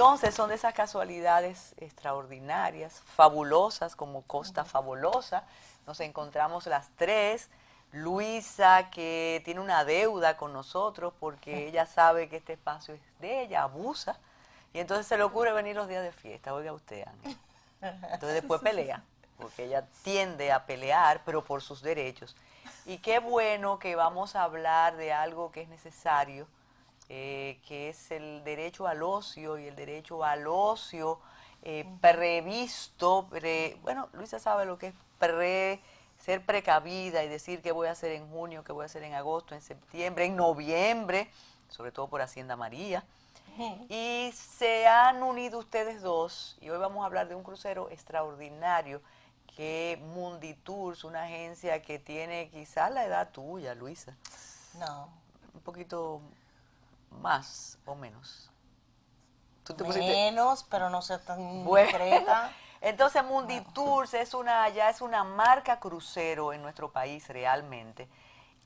Entonces son de esas casualidades extraordinarias, fabulosas, como Costa Fabulosa. Nos encontramos las tres. Luisa, que tiene una deuda con nosotros porque ella sabe que este espacio es de ella, abusa. Y entonces se le ocurre venir los días de fiesta, oiga usted, Ángel. Entonces después pelea, porque ella tiende a pelear, pero por sus derechos. Y qué bueno que vamos a hablar de algo que es necesario eh, que es el derecho al ocio y el derecho al ocio eh, previsto, bueno, Luisa sabe lo que es pre, ser precavida y decir qué voy a hacer en junio, qué voy a hacer en agosto, en septiembre, en noviembre, sobre todo por Hacienda María. Y se han unido ustedes dos y hoy vamos a hablar de un crucero extraordinario que Munditours, una agencia que tiene quizás la edad tuya, Luisa. No. Un poquito más o menos. menos, pero no sea tan Concreta. Entonces Mundi Tours es una, ya es una marca crucero en nuestro país realmente.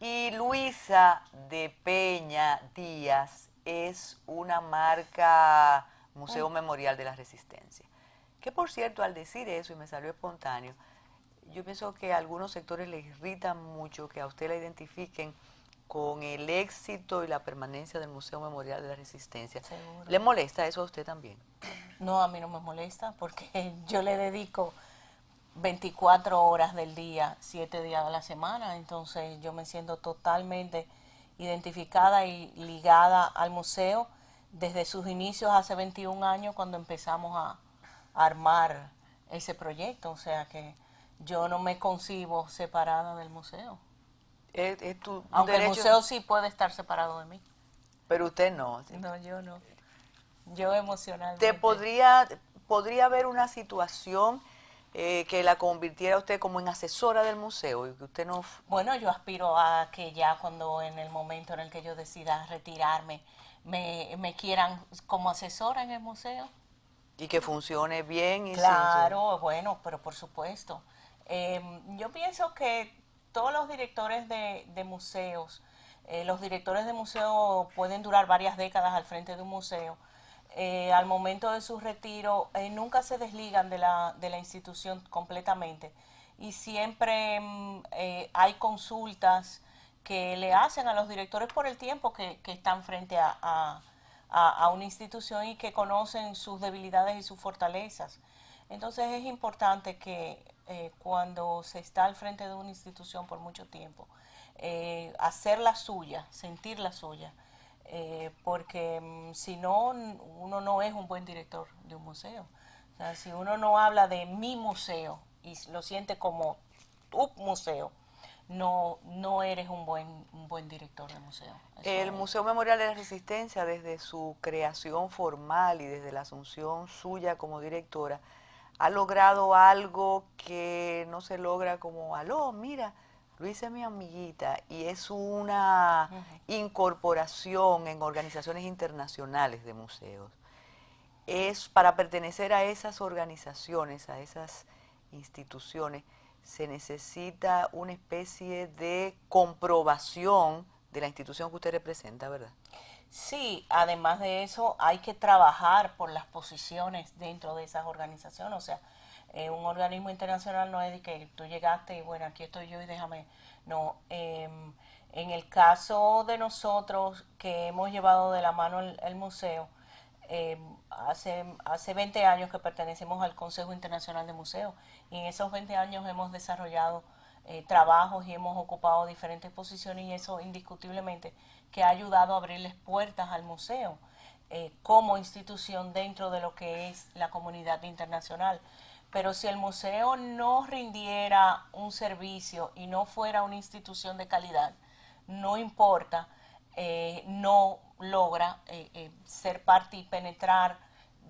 Y Luisa de Peña Díaz es una marca Museo Memorial de la Resistencia. Que por cierto, al decir eso, y me salió espontáneo, yo pienso que a algunos sectores les irrita mucho que a usted la identifiquen con el éxito y la permanencia del Museo Memorial de la Resistencia. ¿Le molesta eso a usted también? No, a mí no me molesta porque yo le dedico 24 horas del día, 7 días a la semana, entonces yo me siento totalmente identificada y ligada al museo desde sus inicios hace 21 años cuando empezamos a armar ese proyecto, o sea que yo no me concibo separada del museo. Aunque el museo sí puede estar separado de mí. Pero usted no. No, yo no. Yo emocionalmente. ¿Te podría, podría haber una situación eh, que la convirtiera usted como en asesora del museo y que usted no... Bueno, yo aspiro a que ya cuando en el momento en el que yo decida retirarme, me, quieran como asesora en el museo. Y que funcione bien. Y claro, bueno, pero por supuesto. Em, yo pienso que todos los directores de, museos, eh, los directores de museos pueden durar varias décadas al frente de un museo, eh, al momento de su retiro eh, nunca se desligan de la, institución completamente y siempre mm, hay consultas que le hacen a los directores por el tiempo que, están frente a, una institución y que conocen sus debilidades y sus fortalezas. Entonces es importante que eh, cuando se está al frente de una institución por mucho tiempo, eh, hacer la suya, sentir la suya, eh, porque mm, si no, uno no es un buen director de un museo. O sea, si uno no habla de mi museo y lo siente como tu museo, no, no eres un buen, buen director de museo. el Museo Memorial de la Resistencia, desde su creación formal y desde la asunción suya como directora, ha logrado algo que no se logra como, aló, mira, Luis es mi amiguita y es una incorporación en organizaciones internacionales de museos. Es para pertenecer a esas organizaciones, a esas instituciones, se necesita una especie de comprobación de la institución que usted representa, ¿verdad? Sí, además de eso hay que trabajar por las posiciones dentro de esas organizaciones, o sea, eh, un organismo internacional no es de que tú llegaste y bueno, aquí estoy yo y déjame, no. Em, en el caso de nosotros que hemos llevado de la mano el, museo, em, hace, hace 20 años que pertenecemos al Consejo Internacional de Museos y en esos 20 años hemos desarrollado eh, trabajos y hemos ocupado diferentes posiciones y eso indiscutiblemente que ha ayudado a abrirles puertas al museo eh, como institución dentro de lo que es la comunidad internacional. Pero si el museo no rindiera un servicio y no fuera una institución de calidad, no importa, eh, no logra eh, ser parte y penetrar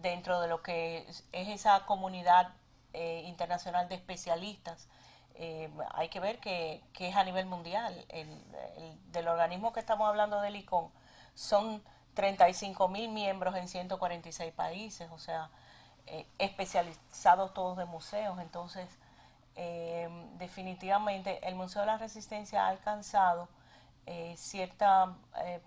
dentro de lo que es esa comunidad internacional de especialistas eh, hay que ver que, es a nivel mundial. El, del organismo que estamos hablando del ICON son 35 mil miembros en 146 países, o sea, eh, especializados todos de museos. Entonces, eh, definitivamente el Museo de la Resistencia ha alcanzado cierta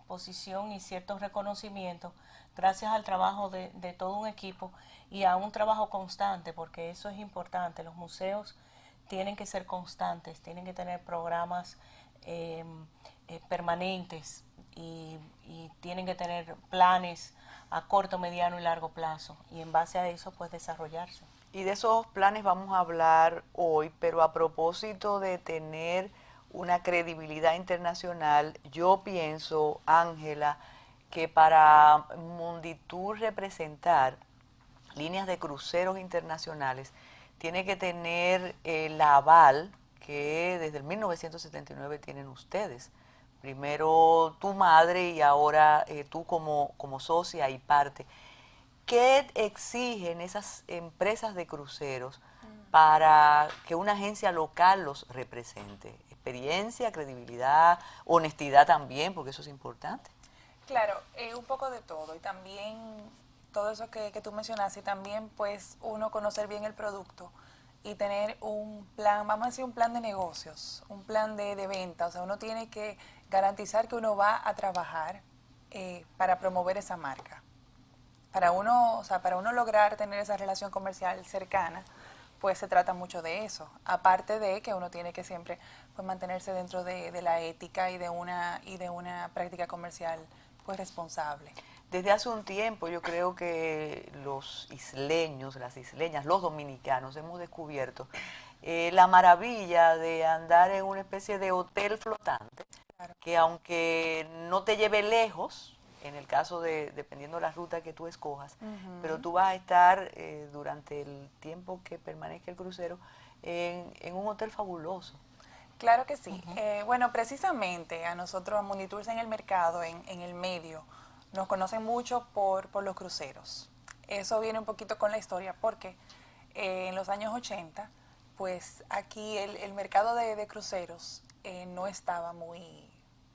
posición y ciertos reconocimientos gracias al trabajo de todo un equipo y a un trabajo constante, porque eso es importante. Los museos tienen que ser constantes, tienen que tener programas em, eh, permanentes y, tienen que tener planes a corto, mediano y largo plazo y en base a eso pues desarrollarse. Y de esos planes vamos a hablar hoy, pero a propósito de tener una credibilidad internacional, yo pienso, Ángela, que para munditud representar líneas de cruceros internacionales, tiene que tener el eh, aval que desde el 1979 tienen ustedes. Primero tu madre y ahora eh, tú como, como socia y parte. ¿Qué exigen esas empresas de cruceros mm. para que una agencia local los represente? Experiencia, credibilidad, honestidad también, porque eso es importante. Claro, eh, un poco de todo y también todo eso que, tú mencionaste y también pues uno conocer bien el producto y tener un plan, vamos a decir un plan de negocios, un plan de, de venta. O sea, uno tiene que garantizar que uno va a trabajar eh, para promover esa marca. Para uno, o sea, para uno lograr tener esa relación comercial cercana, pues se trata mucho de eso. Aparte de que uno tiene que siempre pues, mantenerse dentro de, de la ética y de una, y de una práctica comercial pues, responsable. Desde hace un tiempo yo creo que los isleños, las isleñas, los dominicanos hemos descubierto eh, la maravilla de andar en una especie de hotel flotante, que aunque no te lleve lejos, en el caso de, dependiendo de la ruta que tú escojas, pero tú vas a estar eh, durante el tiempo que permanezca el crucero en, un hotel fabuloso. Claro que sí. Eh, bueno, precisamente a nosotros, a Monitursa en el mercado, en el medio, nos conocen mucho por, por los cruceros. Eso viene un poquito con la historia porque eh, en los años 80, pues aquí el, mercado de, cruceros eh, no estaba muy,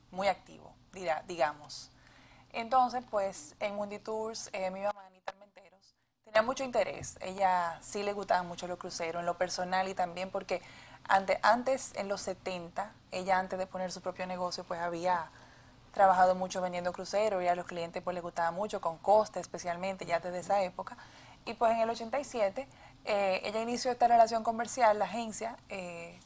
muy activo, dirá, digamos. Entonces, pues en Munditours, Tours, eh, mi mamá Anita Menteros tenía mucho interés. Ella sí le gustaban mucho los cruceros, en lo personal y también porque antes, en los 70, ella antes de poner su propio negocio, pues había trabajado mucho vendiendo cruceros y a los clientes pues les gustaba mucho, con Costa especialmente, ya desde esa época. Y pues en el 87 eh, ella inició esta relación comercial, la agencia, eh,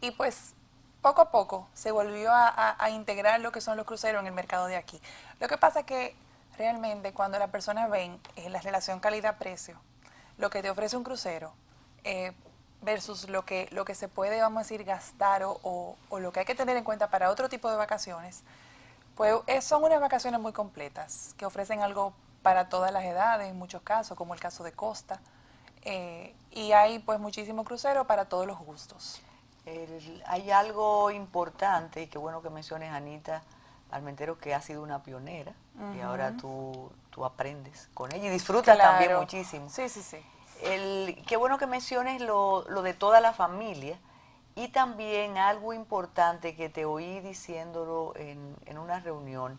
y pues poco a poco se volvió a, integrar lo que son los cruceros en el mercado de aquí. Lo que pasa que realmente cuando las personas ven eh, la relación calidad-precio, lo que te ofrece un crucero, eh, versus lo que, lo que se puede, vamos a decir, gastar o, o, lo que hay que tener en cuenta para otro tipo de vacaciones, pues eh, son unas vacaciones muy completas, que ofrecen algo para todas las edades en muchos casos, como el caso de Costa. Eh, y hay pues muchísimo crucero para todos los gustos. hay algo importante, y qué bueno que menciones, Anita Almentero, que ha sido una pionera, y ahora tú, tú aprendes con ella y disfrutas también muchísimo. Sí, sí, sí qué bueno que menciones lo, lo, de toda la familia y también algo importante que te oí diciéndolo en, en una reunión.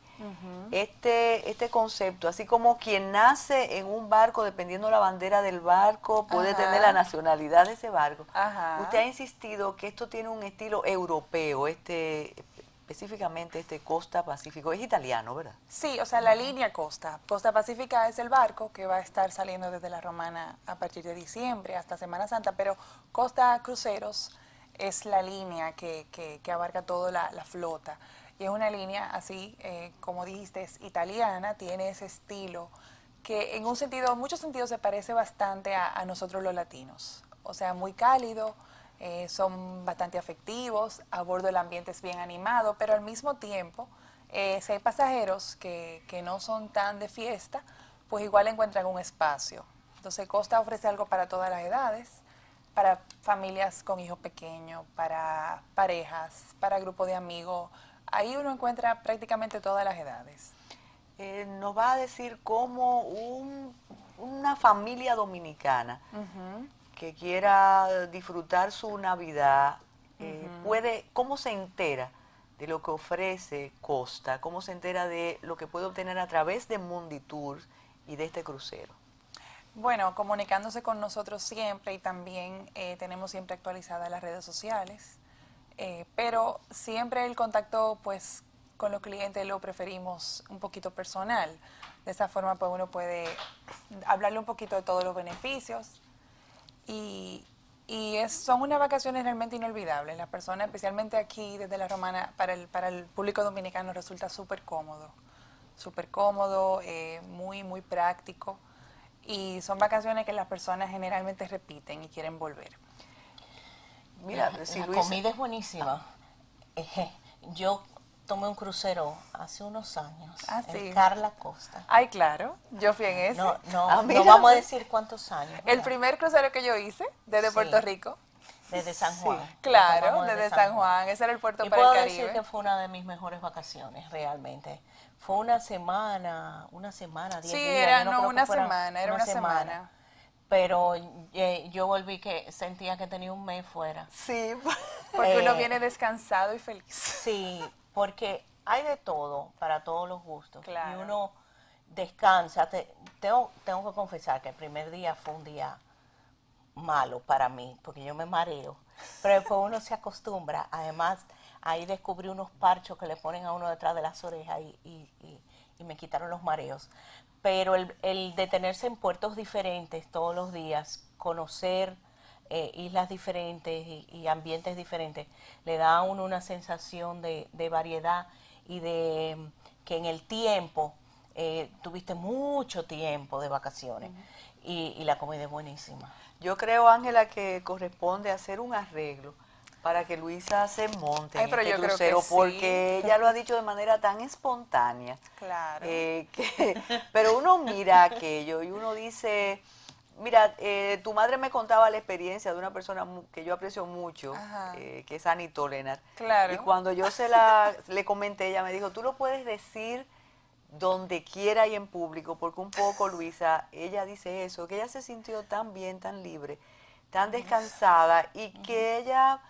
este, este concepto, así como quien nace en un barco, dependiendo la bandera del barco, puede tener la nacionalidad de ese barco. Usted ha insistido que esto tiene un estilo europeo, este específicamente este Costa Pacífico. Es italiano, ¿verdad? Sí, o sea, la línea Costa. Costa Pacífica es el barco que va a estar saliendo desde La Romana a partir de diciembre hasta Semana Santa, pero Costa Cruceros es la línea que, que, abarca toda la, flota. Y es una línea así, eh, como dijiste, es italiana, tiene ese estilo que en un sentido, en muchos sentidos se parece bastante a nosotros los latinos. O sea, muy cálido, eh, son bastante afectivos, a bordo el ambiente es bien animado, pero al mismo tiempo, eh, si hay pasajeros que, no son tan de fiesta, pues igual encuentran un espacio. Entonces Costa ofrece algo para todas las edades, para familias con hijos pequeños, para parejas, para grupos de amigos. Ahí uno encuentra prácticamente todas las edades. Eh, nos va a decir cómo una familia dominicana que quiera disfrutar su Navidad, eh, puede, ¿cómo se entera de lo que ofrece Costa? ¿Cómo se entera de lo que puede obtener a través de Mundi Tours y de este crucero? Bueno, comunicándose con nosotros siempre y también eh, tenemos siempre actualizadas las redes sociales, eh, pero siempre el contacto pues con los clientes lo preferimos un poquito personal. De esa forma pues uno puede hablarle un poquito de todos los beneficios, y, y son unas vacaciones realmente inolvidables. Las personas, especialmente aquí desde la Romana, para el, para el público dominicano resulta súper cómodo, súper cómodo, eh, muy, muy práctico. Y son vacaciones que las personas generalmente repiten y quieren volver. Mira, la, comida es buenísima. Ah. yo tomé un crucero hace unos años. Ah, Carla Costa. Ay, claro. Yo fui en eso. No, no, ah, no vamos a decir cuántos años. El primer crucero que yo hice desde Puerto Rico. Desde San Juan. claro, desde, San Juan. Ese era el puerto para el Caribe. decir que fue una de mis mejores vacaciones, realmente. Fue una semana, una semana, diez sí, días. Sí, era, no, una semana, era una, semana. Pero eh, yo volví que sentía que tenía un mes fuera. Sí, porque uno eh, viene descansado y feliz. Sí, porque hay de todo para todos los gustos. Y uno descansa. Te, tengo, tengo que confesar que el primer día fue un día malo para mí, porque yo me mareo. Pero después uno se acostumbra. Además, ahí descubrí unos parchos que le ponen a uno detrás de las orejas y, me quitaron los mareos. Pero el, el detenerse en puertos diferentes todos los días, conocer eh, islas diferentes y, ambientes diferentes, le da a uno una sensación de, variedad y de que en el tiempo eh, tuviste mucho tiempo de vacaciones y, la comida es buenísima. Yo creo, Ángela, que corresponde hacer un arreglo para que Luisa se monte en pero este yo creo que porque ella lo ha dicho de manera tan espontánea. Claro. Eh, que, pero uno mira aquello y uno dice, Mira, eh, tu madre me contaba la experiencia de una persona que yo aprecio mucho, eh, que es Annie Tolenar. Claro. Y cuando yo se la le comenté, ella me dijo, tú lo puedes decir donde quiera y en público, porque un poco, Luisa, ella dice eso, que ella se sintió tan bien, tan libre, tan descansada, y que ella,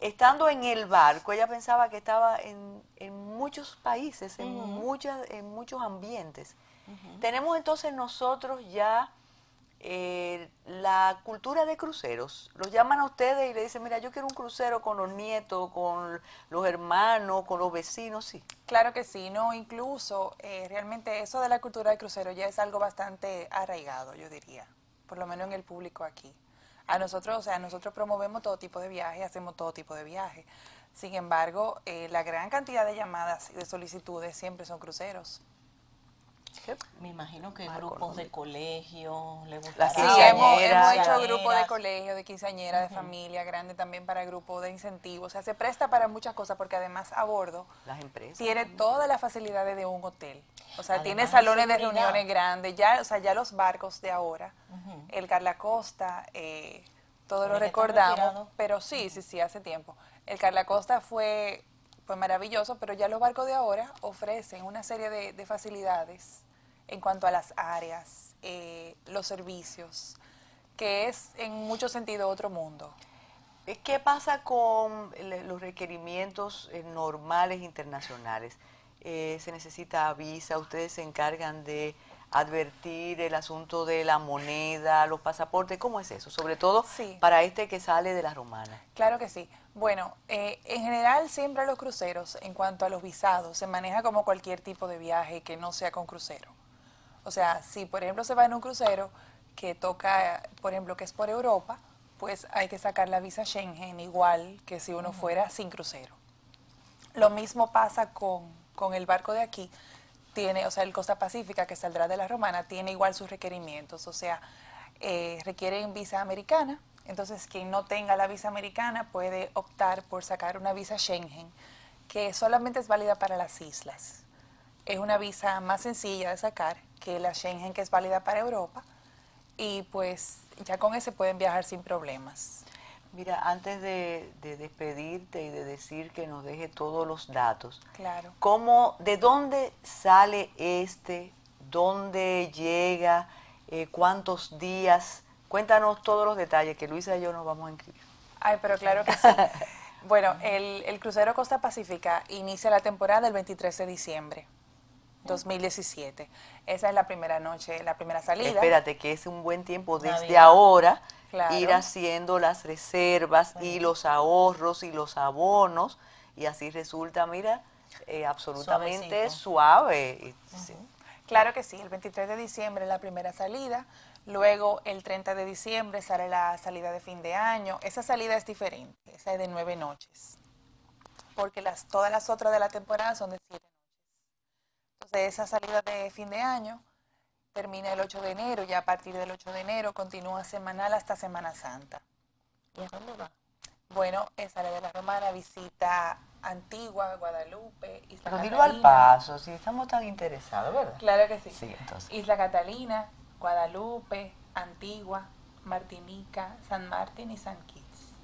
estando en el barco, ella pensaba que estaba en, muchos países, en, muchas, en muchos ambientes. Tenemos entonces nosotros ya eh, la cultura de cruceros. Los llaman a ustedes y le dicen, mira, yo quiero un crucero con los nietos, con los hermanos, con los vecinos, sí. Claro que sí, no, incluso eh, realmente eso de la cultura de cruceros ya es algo bastante arraigado, yo diría, por lo menos en el público aquí. A nosotros, o sea, nosotros promovemos todo tipo de viajes, hacemos todo tipo de viajes. Sin embargo, eh, la gran cantidad de llamadas y de solicitudes siempre son cruceros. Me imagino que grupos de colegio, le Sí, hemos, hecho grupos de colegio, de quinceañera, de familia, grande también para grupos de incentivos. O sea, se presta para muchas cosas porque además a bordo tiene todas las facilidades de un hotel. O sea, tiene salones de reuniones grandes. Ya, o sea, ya los barcos de ahora, el Carla Costa, eh, todos lo recordamos. Pero sí, sí, sí, hace tiempo. El Carla Costa fue pues maravilloso, pero ya los barcos de ahora ofrecen una serie de, facilidades en cuanto a las áreas, eh, los servicios, que es en muchos sentido otro mundo. Eh, ¿Qué pasa con los requerimientos eh, normales internacionales? se necesita visa, ustedes se encargan de advertir el asunto de la moneda, los pasaportes, ¿cómo es eso? Sobre todo para este que sale de las romanas. Claro que sí. Bueno, eh, en general siempre los cruceros, en cuanto a los visados, se maneja como cualquier tipo de viaje que no sea con crucero. O sea, si por ejemplo se va en un crucero que toca, por ejemplo, que es por Europa, pues hay que sacar la visa Schengen igual que si uno fuera sin crucero. Lo mismo pasa con, con el barco de aquí. Tiene, o sea, el Costa Pacífica que saldrá de la Romana tiene igual sus requerimientos. O sea, eh, requieren visa americana, entonces, quien no tenga la visa americana puede optar por sacar una visa Schengen, que solamente es válida para las islas. Es una visa más sencilla de sacar que la Schengen, que es válida para Europa, y pues ya con ese pueden viajar sin problemas. Mira, antes de, despedirte y de decir que nos deje todos los datos, claro. ¿cómo, ¿de dónde sale este? ¿Dónde llega? Eh, ¿Cuántos días? Cuéntanos todos los detalles que Luisa y yo nos vamos a inscribir. Ay, pero claro que sí. Bueno, el, crucero Costa Pacífica inicia la temporada el 23 de diciembre. 2017. Esa es la primera noche, la primera salida. Espérate, que es un buen tiempo desde ahora ir haciendo las reservas y los ahorros y los abonos y así resulta, mira, eh, absolutamente suave. Claro que sí, el 23 de diciembre es la primera salida, Luego, el 30 de diciembre sale la salida de fin de año. Esa salida es diferente, esa es de nueve noches, porque las, todas las otras de la temporada son de siete noches. Entonces, esa salida de fin de año termina el 8 de enero, y a partir del 8 de enero continúa semanal hasta Semana Santa. ¿Y a dónde va? Bueno, sale de la Romana, visita Antigua, Guadalupe, Isla Catalina. al paso, si estamos tan interesados, ¿verdad? Claro que sí. Sí, entonces. Isla Catalina, Guadalupe, Antigua, Martinica, San Martín y San Kitts.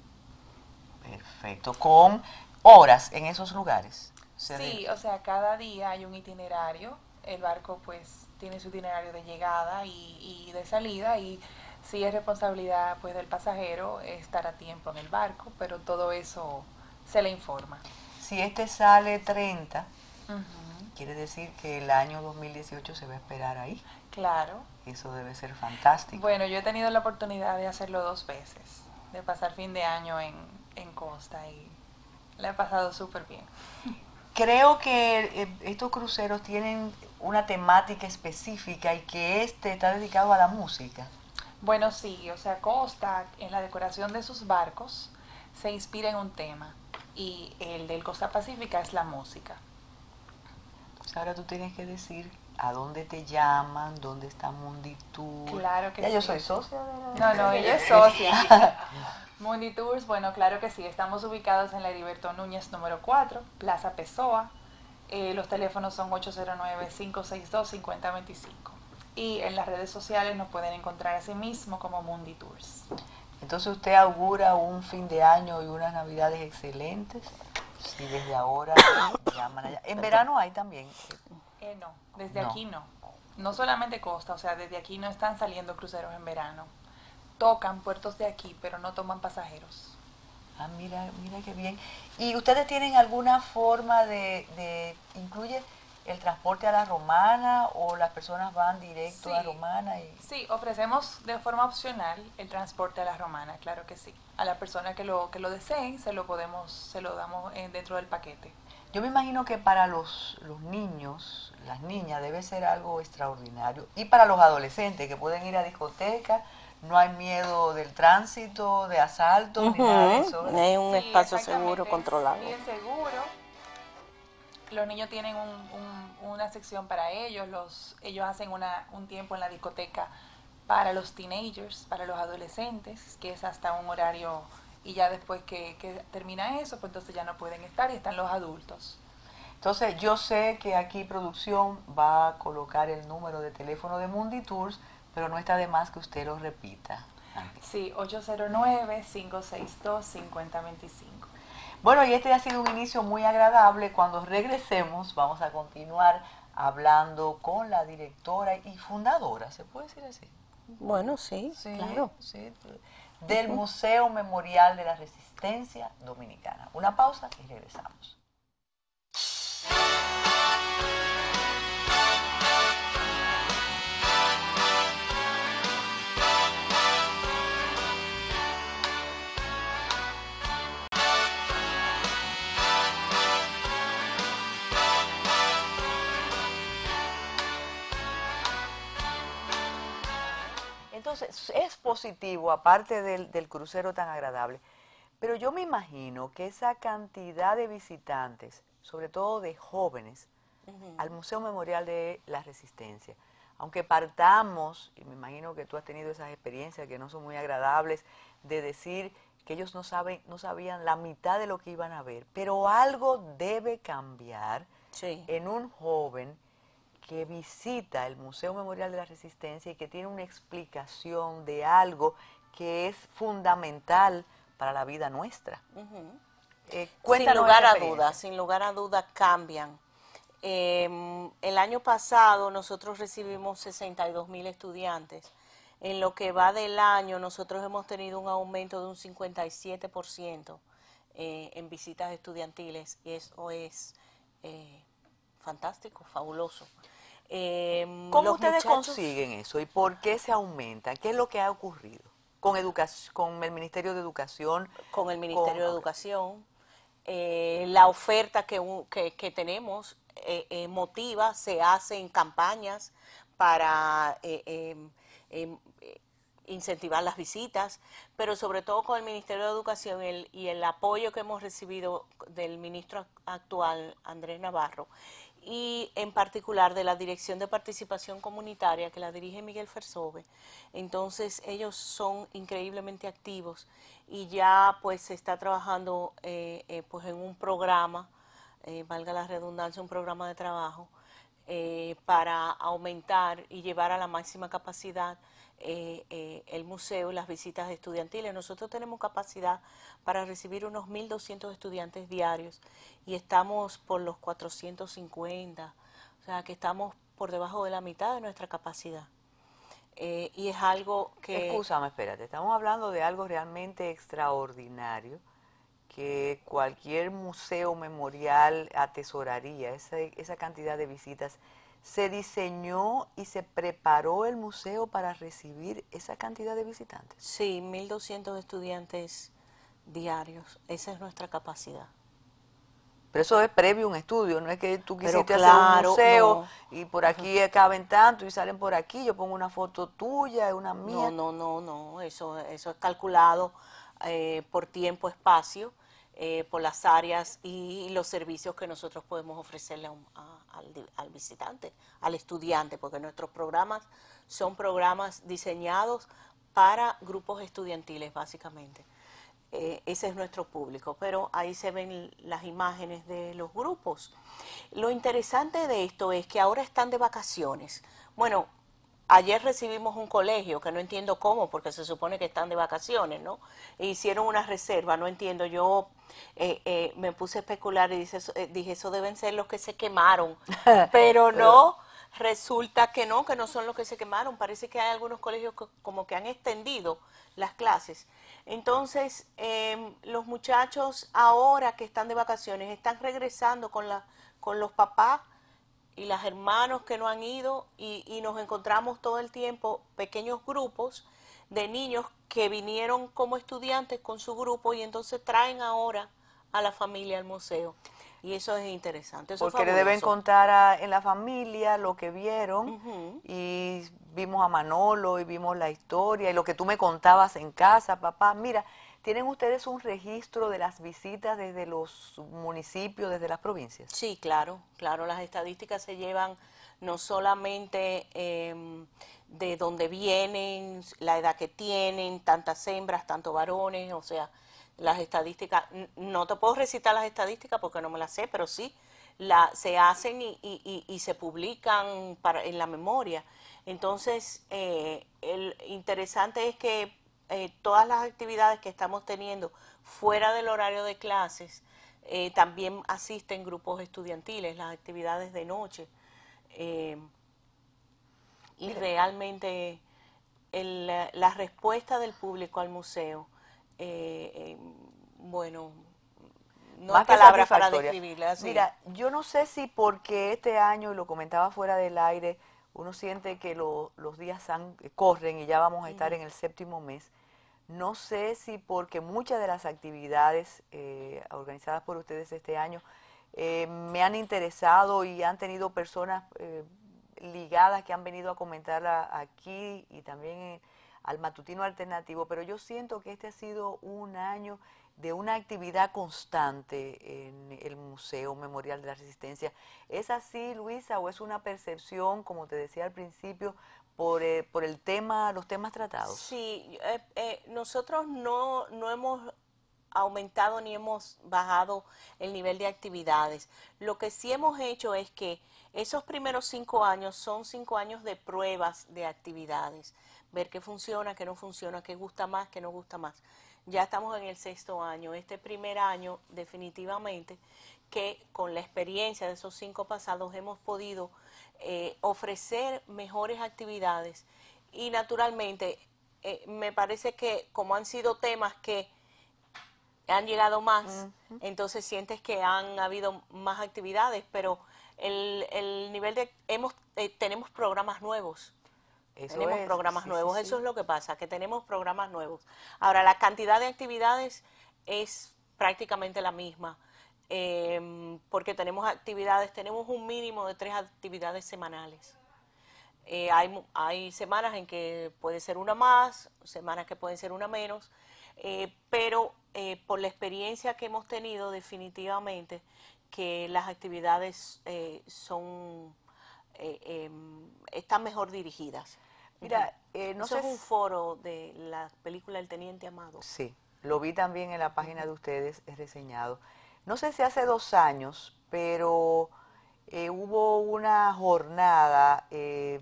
Perfecto. Con horas en esos lugares. sí, o sea, cada día hay un itinerario. El barco pues tiene su itinerario de llegada y, de salida y sí es responsabilidad pues del pasajero estar a tiempo en el barco, pero todo eso se le informa. Si este sale 30, quiere decir que el año 2018 se va a esperar ahí. Claro. Eso debe ser fantástico. Bueno, yo he tenido la oportunidad de hacerlo dos veces, de pasar fin de año en, Costa y la he pasado súper bien. Creo que eh, estos cruceros tienen una temática específica y que este está dedicado a la música. Bueno, sí, o sea, Costa en la decoración de sus barcos se inspira en un tema y el del Costa Pacífica es la música. ahora tú tienes que decir a dónde te llaman, dónde está MundiTours? Claro que ya sí. yo soy socia de la... No, no, ella es socia. Munditours, bueno, claro que sí. Estamos ubicados en la Heriberto Núñez número 4, Plaza Pesoa. Eh, los teléfonos son 809-562-5025. Y en las redes sociales nos pueden encontrar a sí mismo como Munditours. Entonces usted augura un fin de año y unas navidades excelentes. Y desde ahora llaman allá. En verano hay también. Eh, eh, no, desde aquí no. No solamente costa, o sea, desde aquí no están saliendo cruceros en verano. Tocan puertos de aquí, pero no toman pasajeros. Ah, mira, mira qué bien. ¿Y ustedes tienen alguna forma de, de incluye el transporte a la romana o las personas van directo a la romana? Y... Sí, ofrecemos de forma opcional el transporte a la romana, claro que sí. A las personas que lo, que lo deseen se lo podemos, se lo damos eh, dentro del paquete. Yo me imagino que para los, los niños, las niñas, debe ser algo extraordinario. Y para los adolescentes que pueden ir a discotecas, no hay miedo del tránsito, de asalto, ni nada de eso. un espacio seguro, controlado. Bien seguro los niños tienen una sección para ellos, los, ellos hacen un tiempo en la discoteca para los teenagers, para los adolescentes, que es hasta un horario y ya después que, que termina eso, pues entonces ya no pueden estar y están los adultos. Entonces yo sé que aquí producción va a colocar el número de teléfono de Mundi Tours, pero no está de más que usted lo repita. Sí, 809-562-5025. Bueno, y este ha sido un inicio muy agradable. Cuando regresemos vamos a continuar hablando con la directora y fundadora, ¿se puede decir así? Bueno, sí, claro. del Museo Memorial de la Resistencia Dominicana. Una pausa y regresamos. es positivo, aparte del, crucero tan agradable. Pero yo me imagino que esa cantidad de visitantes, sobre todo de jóvenes, al Museo Memorial de la Resistencia, aunque partamos, y me imagino que tú has tenido esas experiencias que no son muy agradables, de decir que ellos no, saben, no sabían la mitad de lo que iban a ver, pero algo debe cambiar en un joven que visita el Museo Memorial de la Resistencia y que tiene una explicación de algo que es fundamental para la vida nuestra. Eh, sin lugar a dudas, sin lugar a dudas cambian. Em, el año pasado nosotros recibimos 62 mil estudiantes. En lo que va del año nosotros hemos tenido un aumento de un 57% eh, en visitas estudiantiles y eso es eh, fantástico, fabuloso. Em, ¿Cómo ustedes consiguen eso y por qué se aumenta? ¿Qué es lo que ha ocurrido? Con, el Ministerio de Educación. Con el Ministerio de Educación. Eh, la oferta que, tenemos eh, eh, motiva, se hacen campañas para em, em, incentivar las visitas, pero sobre todo con el Ministerio de Educación y el apoyo que hemos recibido del ministro actual, Andrés Navarro, y en particular de la Dirección de Participación Comunitaria que la dirige Miguel Fersove. Entonces ellos son increíblemente activos y ya pues se está trabajando eh, eh, pues, en un programa, eh, valga la redundancia, un programa de trabajo para aumentar y llevar a la máxima capacidad eh, eh, el museo, las visitas estudiantiles. Nosotros tenemos capacidad para recibir unos 1.200 estudiantes diarios y estamos por los 450, o sea que estamos por debajo de la mitad de nuestra capacidad. Eh, y es algo que... Escúchame, espérate, estamos hablando de algo realmente extraordinario que cualquier museo memorial atesoraría, esa, esa cantidad de visitas se diseñó y se preparó el museo para recibir esa cantidad de visitantes. Sí, 1.200 estudiantes diarios. Esa es nuestra capacidad. Pero eso es previo a un estudio, no es que tú quisiste hacer un museo y por aquí caben tanto y salen por aquí, yo pongo una foto tuya, una mía. No, no, no, no, eso, eso es calculado eh, por tiempo, espacio eh, por las áreas y los servicios que nosotros podemos ofrecerle al, visitante, al estudiante, porque nuestros programas son programas diseñados para grupos estudiantiles, básicamente. Eh, ese es nuestro público, pero ahí se ven las imágenes de los grupos. Lo interesante de esto es que ahora están de vacaciones. Bueno, Ayer recibimos un colegio, que no entiendo cómo, porque se supone que están de vacaciones, ¿no? E hicieron una reserva, no entiendo. Yo eh, eh, me puse a especular y dije eso, eh, dije, eso deben ser los que se quemaron. Pero no, resulta que no, que no son los que se quemaron. Parece que hay algunos colegios que, como que han extendido las clases. Entonces, em, los muchachos ahora que están de vacaciones están regresando con, la, con los papás y las hermanos que no han ido y, y nos encontramos todo el tiempo pequeños grupos de niños que vinieron como estudiantes con su grupo y entonces traen ahora a la familia al museo. Y eso es interesante. Porque le deben contar en la familia lo que vieron y vimos a Manolo y vimos la historia y lo que tú me contabas en casa, papá. Mira, ¿tienen ustedes un registro de las visitas desde los municipios, desde las provincias? Sí, claro, claro. Las estadísticas se llevan no solamente em, de dónde vienen, la edad que tienen, tantas hembras, tantos varones, o sea, las estadísticas, no te puedo recitar las estadísticas porque no me las sé, pero sí la, se hacen y, y, se publican para, en la memoria. Entonces, lo eh, el interesante es que eh, todas las actividades que estamos teniendo fuera del horario de clases, eh, también asisten grupos estudiantiles, las actividades de noche. y realmente la respuesta del público al museo eh, eh, bueno, no hay palabras para describirla. Mira, yo no sé si porque este año, y lo comentaba fuera del aire, uno siente que los días eh, corren y ya vamos a estar en el séptimo mes. No sé si porque muchas de las actividades organizadas por ustedes este año me han interesado y han tenido personas ligadas que han venido a comentarla aquí y también en al matutino alternativo, pero yo siento que este ha sido un año de una actividad constante en el Museo Memorial de la Resistencia. ¿Es así, Luisa, o es una percepción, como te decía al principio, por, eh, el tema, los temas tratados? Sí, eh, eh, nosotros no, no hemos aumentado ni hemos bajado el nivel de actividades. Lo que sí hemos hecho es que esos primeros cinco años son cinco años de pruebas de actividades ver qué funciona, qué no funciona, qué gusta más, qué no gusta más. Ya estamos en el sexto año, este primer año definitivamente que con la experiencia de esos cinco pasados hemos podido eh, ofrecer mejores actividades y naturalmente eh, me parece que como han sido temas que han llegado más, entonces sientes que han habido más actividades, pero el, el nivel de hemos eh, tenemos programas nuevos tenemos programas nuevos, eso es lo que pasa, que tenemos programas nuevos. Ahora, la cantidad de actividades es prácticamente la misma, em, porque tenemos actividades, tenemos un mínimo de tres actividades semanales. Eh, hay, semanas en que puede ser una más, semanas que pueden ser una menos, eh, pero eh, por la experiencia que hemos tenido definitivamente que las actividades son... Em, están mejor dirigidas. Mira, eh, no sé. Es un foro de la película El Teniente Amado. Sí, lo vi también en la página de ustedes, es reseñado. No sé si hace dos años, pero eh, hubo una jornada eh,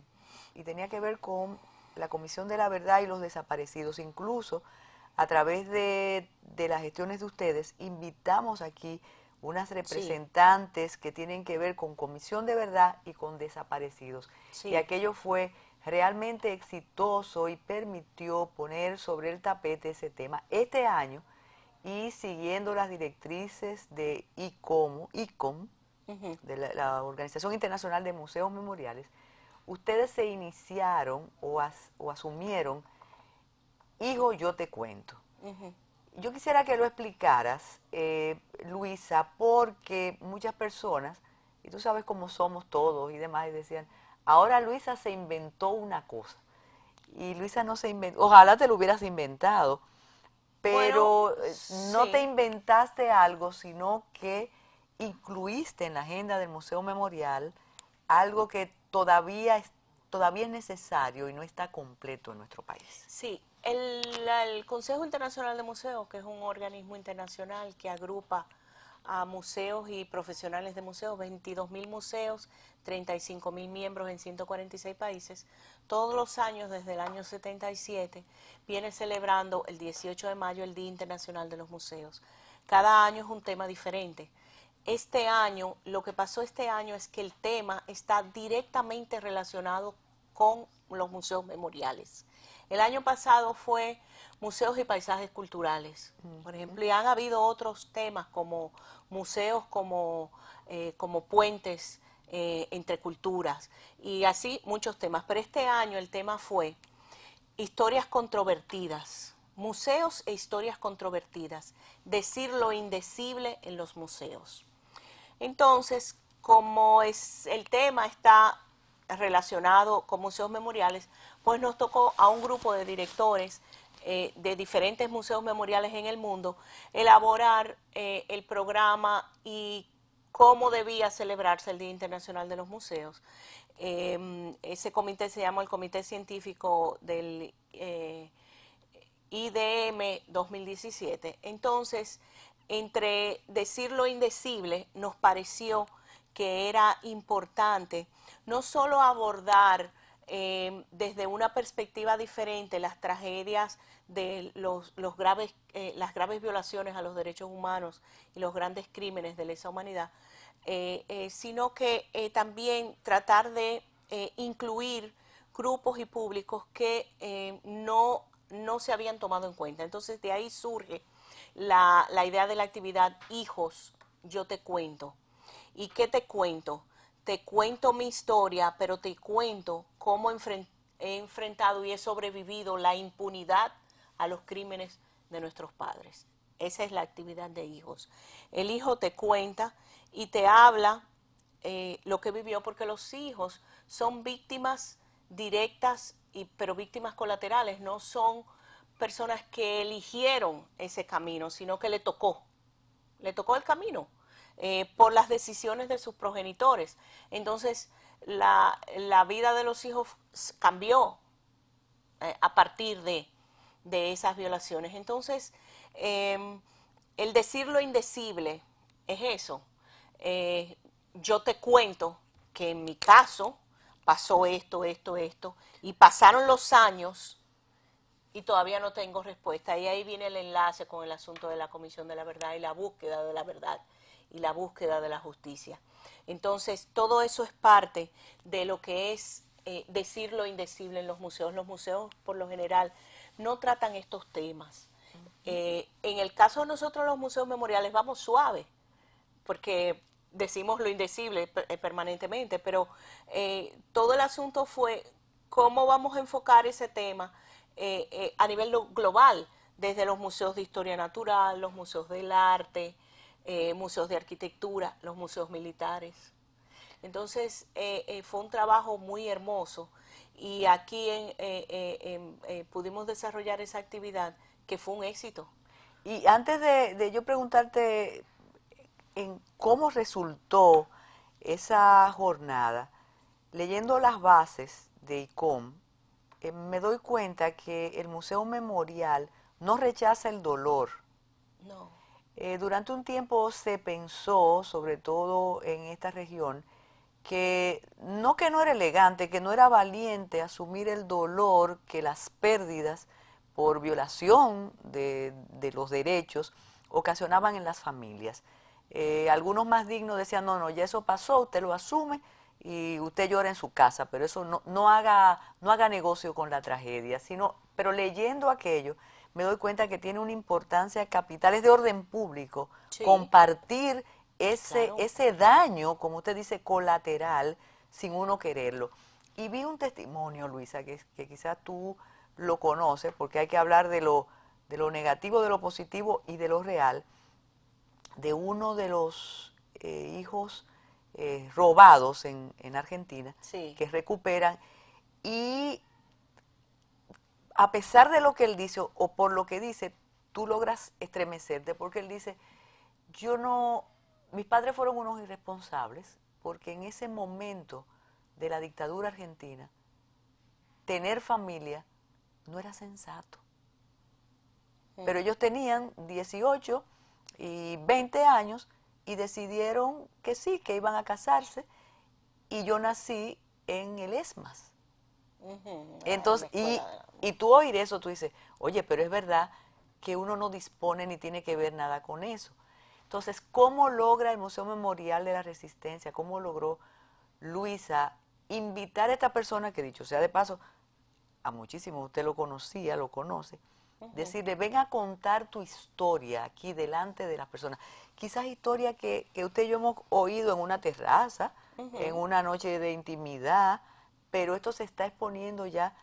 y tenía que ver con la Comisión de la Verdad y los desaparecidos. Incluso a través de, las gestiones de ustedes, invitamos aquí unas representantes que tienen que ver con Comisión de Verdad y con desaparecidos. Y aquello fue realmente exitoso y permitió poner sobre el tapete ese tema este año y siguiendo las directrices de ICOM, ICOM de la, Organización Internacional de Museos Memoriales, ustedes se iniciaron o, asumieron, hijo, yo te cuento. Yo quisiera que lo explicaras, eh, Luisa, porque muchas personas, y tú sabes cómo somos todos y demás, decían, Ahora Luisa se inventó una cosa. Y Luisa no se inventó, ojalá te lo hubieras inventado, pero eh, no te inventaste algo, sino que incluiste en la agenda del Museo Memorial algo que todavía, es todavía es necesario y no está completo en nuestro país. Sí, el, el Consejo Internacional de Museos, que es un organismo internacional que agrupa a museos y profesionales de museos, 22 mil museos, 35 mil miembros en 146 países. Todos los años, desde el año 77, viene celebrando el 18 de mayo el Día Internacional de los Museos. Cada año es un tema diferente. Este año, lo que pasó este año es que el tema está directamente relacionado con los museos memoriales. El año pasado fue museos y paisajes culturales, por ejemplo, y han habido otros temas como museos, como, eh, como puentes eh, entre culturas, y así muchos temas. Pero este año el tema fue historias controvertidas, museos e historias controvertidas, decir lo indecible en los museos. Entonces, como es el tema está relacionado con museos memoriales, pues nos tocó a un grupo de directores eh, de diferentes museos memoriales en el mundo elaborar eh, el programa y cómo debía celebrarse el Día Internacional de los Museos. Em, ese comité se llama el Comité Científico del eh, IDM 2017. Entonces, entre decir lo indecible, nos pareció que era importante no solo abordar Em, desde una perspectiva diferente las tragedias de los, los graves, eh, las graves violaciones a los derechos humanos y los grandes crímenes de lesa humanidad, eh, eh, sino que también tratar de incluir grupos y públicos que no, se habían tomado en cuenta. Entonces de ahí surge la, la idea de la actividad Hijos, yo te cuento. ¿Y qué te cuento? te cuento mi historia, pero te cuento cómo he enfrentado y he sobrevivido la impunidad a los crímenes de nuestros padres. Esa es la actividad de hijos. El hijo te cuenta y te habla eh, lo que vivió porque los hijos son víctimas directas, y, pero víctimas colaterales, no son personas que eligieron ese camino, sino que le tocó. Le tocó el camino eh, por las decisiones de sus progenitores. Entonces, la, la vida de los hijos cambió eh, a partir de, esas violaciones. Entonces, em, el decir lo indecible es eso. Eh, yo te cuento que en mi caso pasó esto, esto, esto, y pasaron los años y todavía no tengo respuesta. Y ahí viene el enlace con el asunto de la Comisión de la Verdad y la búsqueda de la verdad la búsqueda de la justicia. Entonces, todo eso es parte de lo que es eh, decir lo indecible en los museos. Los museos, por lo general, no tratan estos temas. Eh, en el caso de nosotros, los museos memoriales, vamos suaves, porque decimos lo indecible eh, permanentemente, pero todo el asunto fue cómo vamos a enfocar ese tema a nivel global, desde los museos de historia natural, los museos del arte, eh, museos de arquitectura, los museos militares. Entonces eh, eh, fue un trabajo muy hermoso y aquí pudimos desarrollar esa actividad que fue un éxito. Y antes de, yo preguntarte en cómo resultó esa jornada, leyendo las bases de ICOM, me doy cuenta que el Museo Memorial no rechaza el dolor. No. Eh, durante un tiempo se pensó, sobre todo en esta región, que no que no era elegante, que no era valiente asumir el dolor que las pérdidas por violación de, los derechos ocasionaban en las familias. Eh, algunos más dignos decían, no, no, ya eso pasó, usted lo asume y usted llora en su casa, pero eso no, no, haga, no haga negocio con la tragedia, sino, pero leyendo aquello, me doy cuenta que tiene una importancia capital, es de orden público, compartir ese, ese daño, como usted dice, colateral, sin uno quererlo. Y vi un testimonio, Luisa, que, quizás tú lo conoces, porque hay que hablar de lo, de lo negativo, de lo positivo y de lo real, de uno de los eh, hijos eh, robados en, en Argentina, que recuperan, y a pesar de lo que él dice o por lo que dice, tú logras estremecerte porque él dice, yo no, mis padres fueron unos irresponsables porque en ese momento de la dictadura argentina, tener familia no era sensato. Pero ellos tenían 18 y 20 años y decidieron que sí, que iban a casarse y yo nací en el ESMAS. Ah, Entonces, y, tú oír eso, tú dices, oye, pero es verdad que uno no dispone ni tiene que ver nada con eso. Entonces, ¿cómo logra el Museo Memorial de la Resistencia? ¿Cómo logró Luisa invitar a esta persona que, dicho sea de paso, a muchísimo usted lo conocía, lo conoce? Decirle, ven a contar tu historia aquí delante de las personas. Quizás historia que, usted y yo hemos oído en una terraza, en una noche de intimidad, pero esto se está exponiendo ya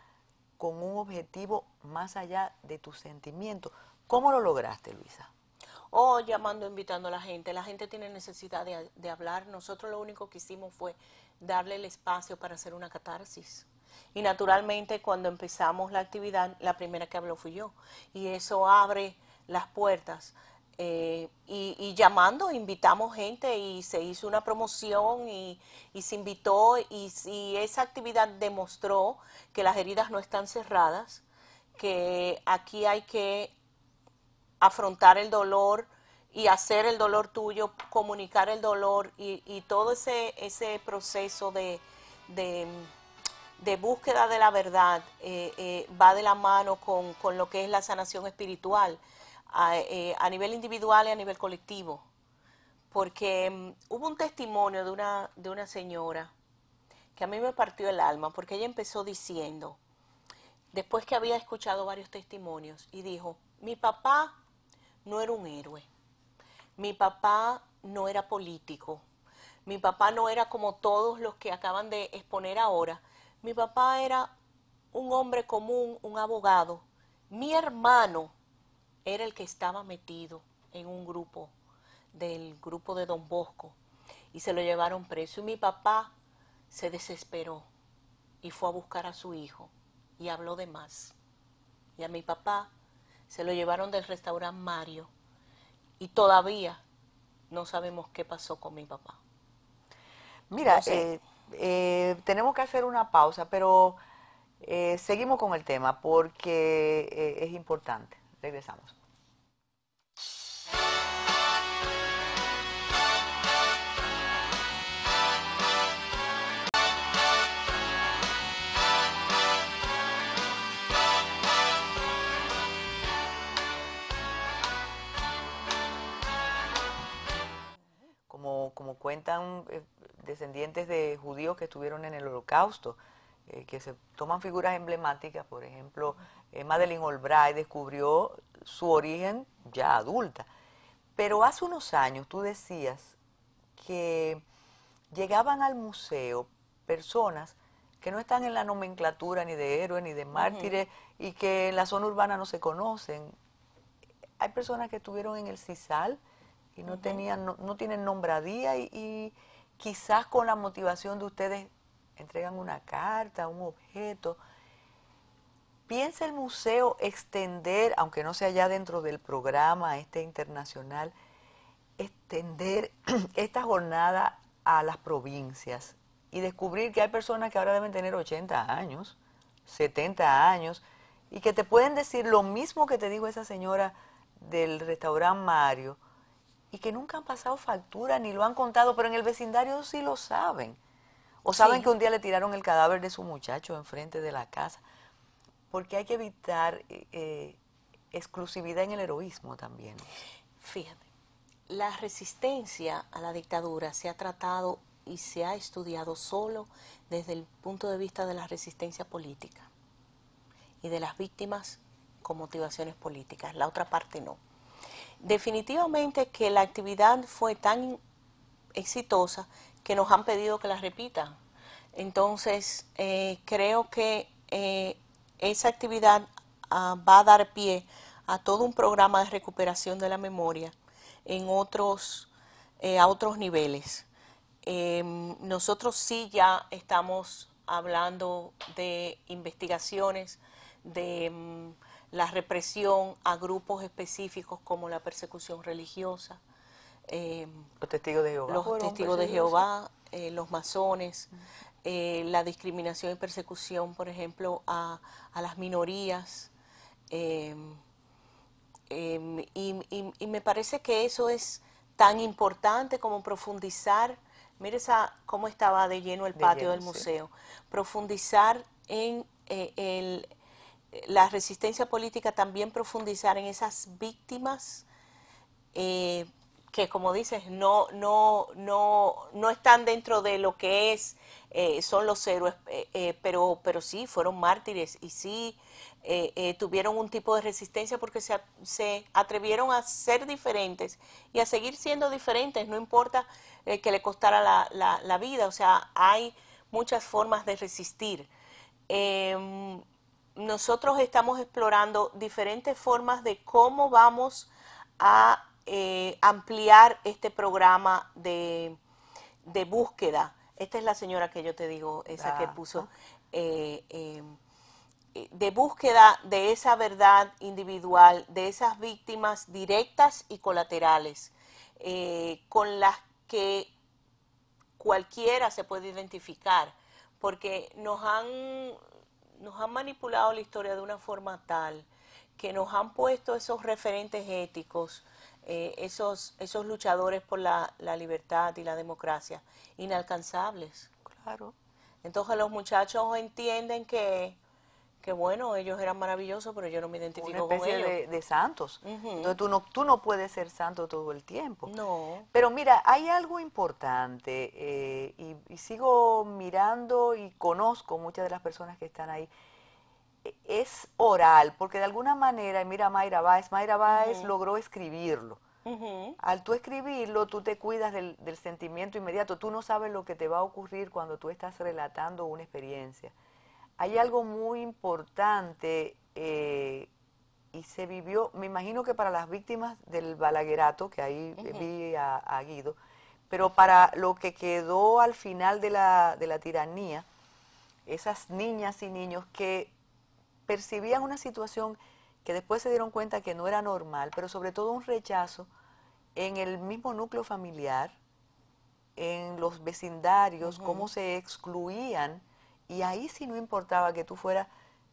con un objetivo más allá de tus sentimientos. ¿Cómo lo lograste, Luisa? oh, llamando, invitando a la gente. La gente tiene necesidad de, de, hablar. Nosotros lo único que hicimos fue darle el espacio para hacer una catarsis. Y naturalmente cuando empezamos la actividad, la primera que habló fui yo. Y eso abre las puertas eh, y, llamando, invitamos gente y se hizo una promoción y, se invitó y, esa actividad demostró que las heridas no están cerradas, que aquí hay que afrontar el dolor y hacer el dolor tuyo, comunicar el dolor y, todo ese, proceso de, búsqueda de la verdad eh, eh, va de la mano con, con lo que es la sanación espiritual eh, a, nivel individual y a nivel colectivo, porque mm, hubo un testimonio de una, de una señora que a mí me partió el alma, porque ella empezó diciendo, después que había escuchado varios testimonios, y dijo, mi papá no era un héroe, mi papá no era político, mi papá no era como todos los que acaban de exponer ahora, mi papá era un hombre común, un abogado, mi hermano era el que estaba metido en un grupo, del grupo de Don Bosco, y se lo llevaron preso. Y mi papá se desesperó y fue a buscar a su hijo y habló de más. Y a mi papá se lo llevaron del restaurante Mario y todavía no sabemos qué pasó con mi papá. Mira, eh, eh, tenemos que hacer una pausa, pero eh, seguimos con el tema porque es importante. Regresamos. cuentan eh, descendientes de judíos que estuvieron en el holocausto, eh, que se toman figuras emblemáticas, por ejemplo, eh, Madeleine Albright descubrió su origen ya adulta. Pero hace unos años tú decías que llegaban al museo personas que no están en la nomenclatura ni de héroes ni de mártires y que en la zona urbana no se conocen. Hay personas que estuvieron en el CISAL, y no, tenían, no, tienen nombradía y, y, quizás con la motivación de ustedes entregan una carta, un objeto. ¿Piensa el museo extender, aunque no sea ya dentro del programa este internacional, extender esta jornada a las provincias y descubrir que hay personas que ahora deben tener 80 años, 70 años, y que te pueden decir lo mismo que te dijo esa señora del restaurante Mario, y que nunca han pasado factura ni lo han contado, pero en el vecindario sí lo saben. O saben que un día le tiraron el cadáver de su muchacho enfrente de la casa. Porque hay que evitar eh, eh, exclusividad en el heroísmo también. Fíjate, la resistencia a la dictadura se ha tratado y se ha estudiado solo desde el punto de vista de la resistencia política y de las víctimas con motivaciones políticas. La otra parte no definitivamente que la actividad fue tan exitosa que nos han pedido que la repita. Entonces, eh, creo que eh, esa actividad ah, va a dar pie a todo un programa de recuperación de la memoria en otros, eh, a otros niveles. Em, nosotros sí ya estamos hablando de investigaciones, de mm, la represión a grupos específicos como la persecución religiosa, eh, los testigos de Jehová, los, testigos de Jehová, eh, los masones, eh, la discriminación y persecución, por ejemplo, a, las minorías. Em, y, me parece que eso es tan importante como profundizar, mire esa, cómo estaba de lleno el patio del museo, profundizar en el la resistencia política también profundizar en esas víctimas eh, que, como dices, no, no, no, no están dentro de lo que es, eh, son los héroes, eh, pero, pero sí, fueron mártires y sí tuvieron un tipo de resistencia porque se, atrevieron a ser diferentes y a seguir siendo diferentes, no importa que le costara la, la, la, vida, o sea, hay muchas formas de resistir. Em, nosotros estamos explorando diferentes formas de cómo vamos a eh, ampliar este programa de, búsqueda. Esta es la señora que yo te digo, esa que puso, eh, eh, de búsqueda de esa verdad individual, de esas víctimas directas y colaterales, con las que cualquiera se puede identificar, porque nos han nos han manipulado la historia de una forma tal que nos han puesto esos referentes éticos, eh, esos, esos luchadores por la, la, libertad y la democracia, inalcanzables. Claro. Entonces los muchachos entienden que que bueno, ellos eran maravillosos, pero yo no me identifico con ellos. De, de santos. Entonces tú no, tú no puedes ser santo todo el tiempo. No. Pero mira, hay algo importante eh, y, sigo mirando y conozco muchas de las personas que están ahí. E, es oral, porque de alguna manera, mira Mayra Báez, Mayra Báez logró escribirlo. Al tú escribirlo, tú te cuidas del, del, sentimiento inmediato. Tú no sabes lo que te va a ocurrir cuando tú estás relatando una experiencia hay algo muy importante eh, y se vivió, me imagino que para las víctimas del balaguerato, que ahí vi a, Guido, pero para lo que quedó al final de la, de la tiranía, esas niñas y niños que percibían una situación que después se dieron cuenta que no era normal, pero sobre todo un rechazo en el mismo núcleo familiar, en los vecindarios, cómo se excluían y ahí sí no importaba que tú fueras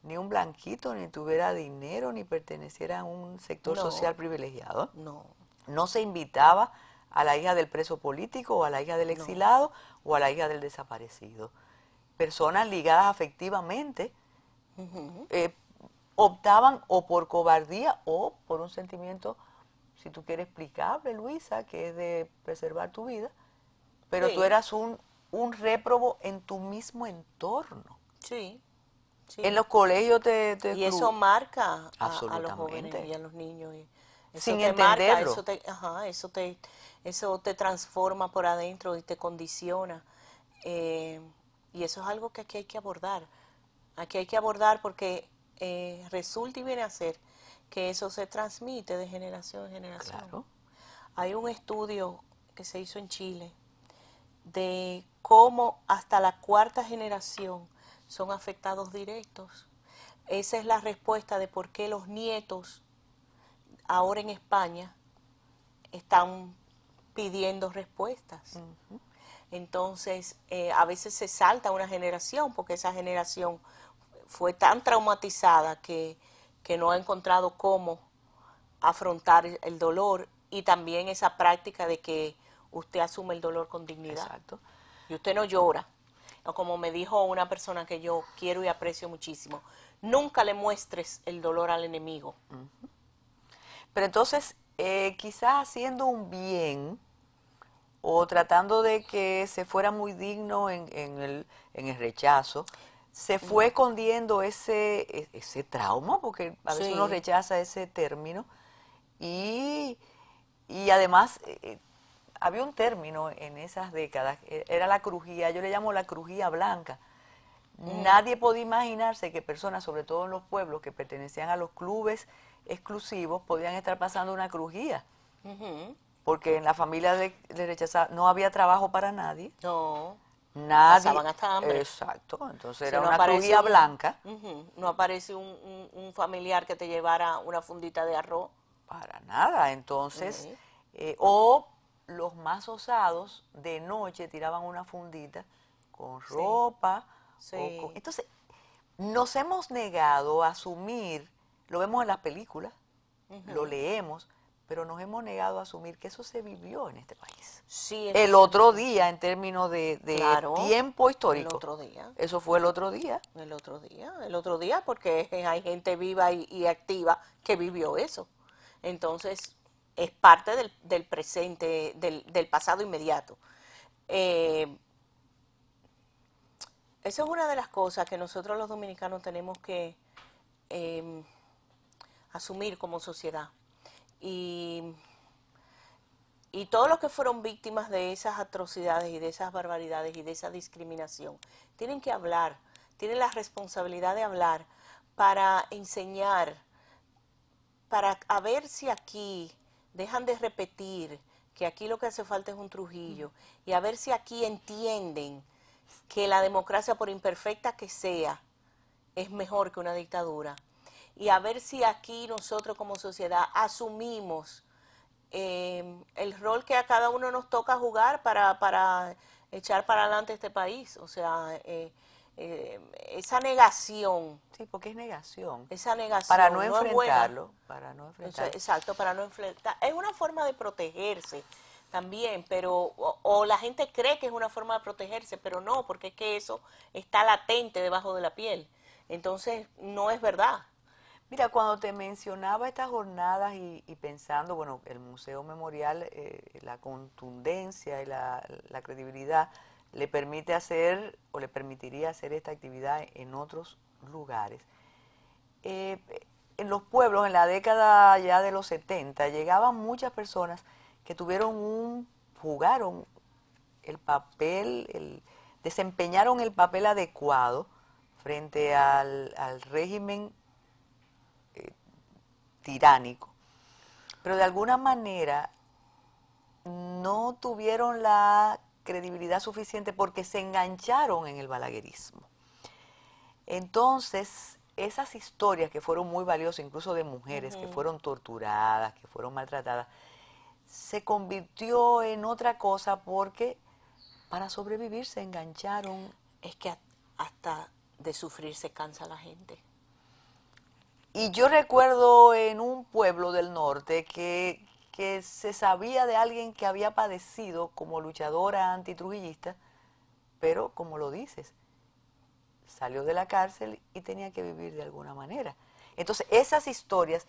ni un blanquito, ni tuviera dinero, ni perteneciera a un sector social privilegiado. No. No se invitaba a la hija del preso político, o a la hija del exilado, o a la hija del desaparecido. Personas ligadas afectivamente eh, optaban o por cobardía o por un sentimiento, si tú quieres, explicable, Luisa, que es de preservar tu vida, pero tú eras un un réprobo en tu mismo entorno. Sí. En los colegios te, Y eso marca a, los jóvenes y a los niños. Sin te eso, te, ajá, eso, te, transforma por adentro y te condiciona. Eh, y eso es algo que aquí hay que abordar. Aquí hay que abordar porque eh, resulta y viene a ser que eso se transmite de generación en generación. Claro. Hay un estudio que se hizo en Chile de cómo hasta la cuarta generación son afectados directos. Esa es la respuesta de por qué los nietos ahora en España están pidiendo respuestas. Entonces, eh, a veces se salta una generación porque esa generación fue tan traumatizada que, que no ha encontrado cómo afrontar el dolor y también esa práctica de que usted asume el dolor con dignidad. Exacto y usted no llora, como me dijo una persona que yo quiero y aprecio muchísimo, nunca le muestres el dolor al enemigo. Pero entonces, eh, quizás haciendo un bien o tratando de que se fuera muy digno en, el, rechazo, se fue escondiendo ese, e, ese trauma, porque a veces uno rechaza ese término, y, además eh, había un término en esas décadas, e, era la crujía, yo le llamo la crujía blanca. Mm. Nadie podía imaginarse que personas, sobre todo en los pueblos que pertenecían a los clubes exclusivos, podían estar pasando una crujía. Porque en la familia de, no había trabajo para nadie. No. Nadie. Pasaban hasta hambre. Exacto. Entonces era una crujía blanca. No aparece un, familiar que te llevara una fundita de arroz. Para nada. Entonces, eh, o los más osados de noche tiraban una fundita con ropa. entonces, nos hemos negado a asumir, lo vemos en las películas, lo leemos, pero nos hemos negado a asumir que eso se vivió en este país. Sí, el, otro día, en términos de, tiempo histórico. El otro día. Eso fue el otro día. El otro día, el otro día, porque hay gente viva y activa que vivió eso. Entonces, es parte del, presente, del, pasado inmediato. Eh, esa es una de las cosas que nosotros los dominicanos tenemos que em, asumir como sociedad. Y, todos los que fueron víctimas de esas atrocidades y de esas barbaridades y de esa discriminación tienen que hablar, tienen la responsabilidad de hablar para enseñar, para ver si aquí dejan de repetir que aquí lo que hace falta es un Trujillo y a ver si aquí entienden que la democracia, por imperfecta que sea, es mejor que una dictadura. Y a ver si aquí nosotros como sociedad asumimos eh, el rol que a cada uno nos toca jugar para, para echar para adelante este país. O sea, eh, eh, esa negación. Sí, porque es negación. Esa negación. Para no, enfrentarlo. para no enfrentarlo. Exacto, para no enfrentar. Es una forma de protegerse también, pero o, la gente cree que es una forma de protegerse, pero no, porque es que eso está latente debajo de la piel. Entonces, no es verdad. Mira, cuando te mencionaba estas jornadas y, pensando, bueno, el Museo Memorial, eh, la contundencia y la, la credibilidad le permite hacer o le permitiría hacer esta actividad en otros lugares. Eh, en los pueblos, en la década ya de los 70, llegaban muchas personas que tuvieron un, jugaron el papel, el, desempeñaron el papel adecuado frente al, régimen eh, tiránico. Pero de alguna manera no tuvieron la credibilidad suficiente porque se engancharon en el balaguerismo. Entonces, esas historias que fueron muy valiosas, incluso de mujeres que fueron torturadas, que fueron maltratadas, se convirtió en otra cosa porque para sobrevivir se engancharon. Es que hasta de sufrir se cansa la gente. Y yo recuerdo en un pueblo del norte que, se sabía de alguien que había padecido como luchadora antitrujillista, pero como lo dices, salió de la cárcel y tenía que vivir de alguna manera. Entonces, esas historias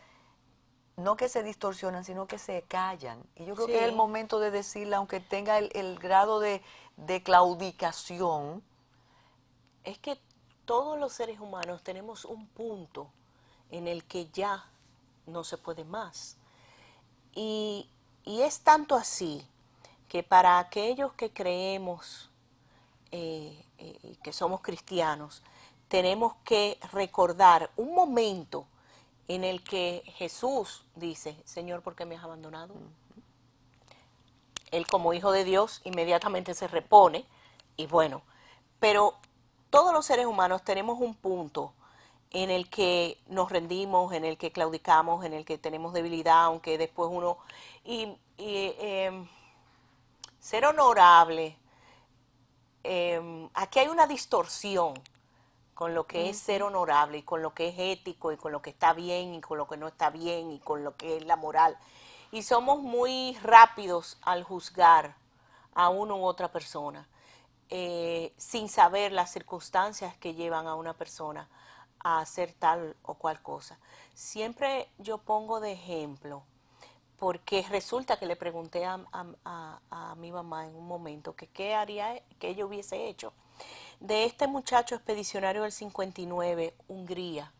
no que se distorsionan, sino que se callan. Y yo creo que es el momento de decirla, aunque tenga el, grado de, claudicación. Es que todos los seres humanos tenemos un punto en el que ya no se puede más. Y, es tanto así que para aquellos que creemos eh, eh, que somos cristianos, tenemos que recordar un momento en el que Jesús dice, Señor, ¿por qué me has abandonado? Él como hijo de Dios inmediatamente se repone y bueno, pero todos los seres humanos tenemos un punto en el que nos rendimos, en el que claudicamos, en el que tenemos debilidad, aunque después uno... Y, em, ser honorable, em, aquí hay una distorsión con lo que es ser honorable y con lo que es ético y con lo que está bien y con lo que no está bien y con lo que es la moral. Y somos muy rápidos al juzgar a una u otra persona eh, sin saber las circunstancias que llevan a una persona a hacer tal o cual cosa. Siempre yo pongo de ejemplo, porque resulta que le pregunté a, mi mamá en un momento que qué haría, que ella hubiese hecho. De este muchacho expedicionario del 59, Hungría,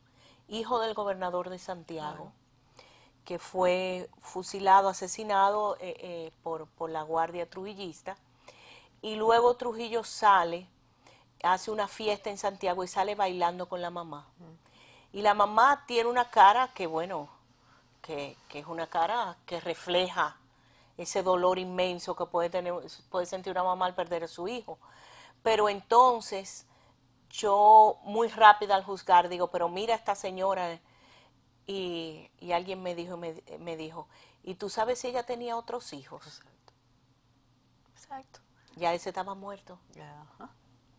hijo del gobernador de Santiago, que fue fusilado, asesinado eh, eh, por, por la guardia trujillista, y luego Trujillo sale hace una fiesta en Santiago y sale bailando con la mamá. Y la mamá tiene una cara que, bueno, que, que es una cara que refleja ese dolor inmenso que puede, tener, sentir una mamá al perder a su hijo. Pero entonces yo muy rápida al juzgar digo, pero mira esta señora. Y, alguien me dijo, me, me, dijo, ¿y tú sabes si ella tenía otros hijos? Exacto. Ya ese estaba muerto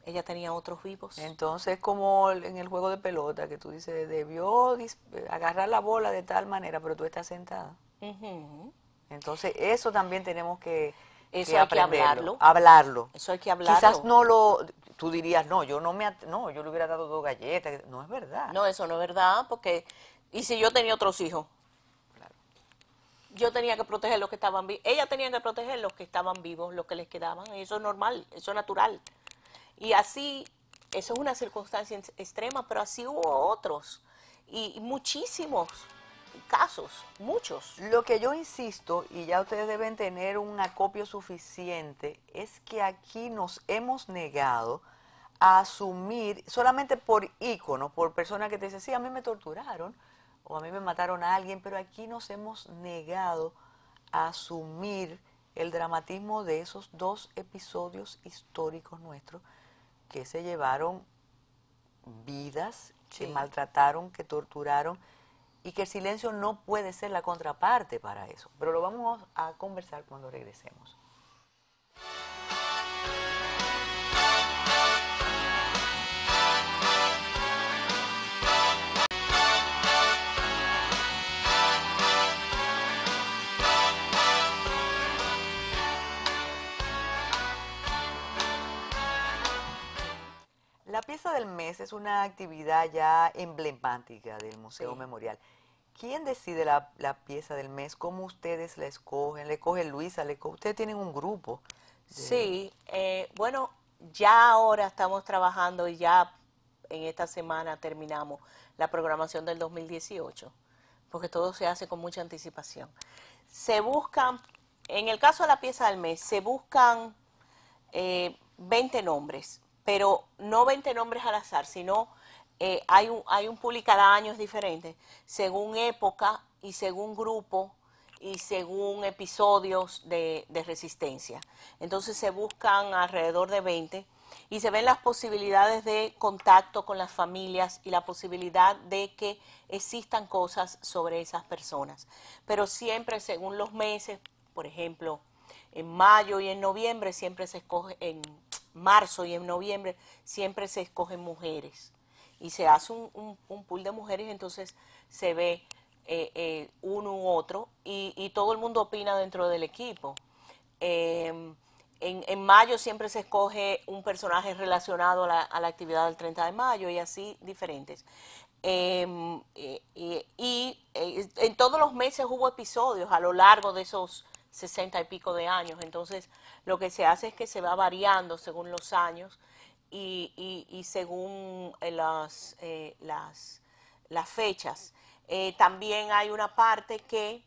ella tenía otros vivos. Entonces, como en el juego de pelota, que tú dices, debió agarrar la bola de tal manera, pero tú estás sentada. Entonces, eso también tenemos que, eso hablarlo. Eso hay que hablarlo. Quizás no lo, tú dirías, no, yo no me, no, yo le hubiera dado dos galletas. No es verdad. No, eso no es verdad, porque, ¿y si yo tenía otros hijos? Claro. Yo tenía que proteger los que estaban vivos. ella tenía que proteger los que estaban vivos, los que les quedaban. Eso es normal, eso es natural. Y así, eso es una circunstancia extrema, pero así hubo otros y muchísimos casos, muchos. Lo que yo insisto, y ya ustedes deben tener un acopio suficiente, es que aquí nos hemos negado a asumir solamente por ícono, por persona que te dice, sí, a mí me torturaron o a mí me mataron a alguien, pero aquí nos hemos negado a asumir el dramatismo de esos dos episodios históricos nuestros que se llevaron vidas, que maltrataron, que torturaron, y que el silencio no puede ser la contraparte para eso. Pero lo vamos a conversar cuando regresemos. La pieza del mes es una actividad ya emblemática del Museo Memorial. ¿Quién decide la, pieza del mes? ¿Cómo ustedes la escogen? ¿Le escogen Luisa? Le ¿Ustedes tienen un grupo? Sí, eh, bueno, ya ahora estamos trabajando y ya en esta semana terminamos la programación del 2018, porque todo se hace con mucha anticipación. Se buscan, en el caso de la pieza del mes, se buscan 20 eh, nombres pero no 20 nombres al azar, sino eh, hay, un, hay cada año es diferente, según época y según grupo y según episodios de, de, resistencia. Entonces se buscan alrededor de 20 y se ven las posibilidades de contacto con las familias y la posibilidad de que existan cosas sobre esas personas. Pero siempre según los meses, por ejemplo, en mayo y en noviembre siempre se escoge, en marzo y en noviembre siempre se escogen mujeres y se hace un, pool de mujeres, entonces se ve eh, eh, uno u otro y, y, todo el mundo opina dentro del equipo. Em, en, en, mayo siempre se escoge un personaje relacionado a la, a la actividad del 30 de mayo y así diferentes. Em, y eh, en todos los meses hubo episodios a lo largo de esos sesenta y pico de años, entonces lo que se hace es que se va variando según los años y, según eh, eh, las, las, fechas. Eh, también hay una parte que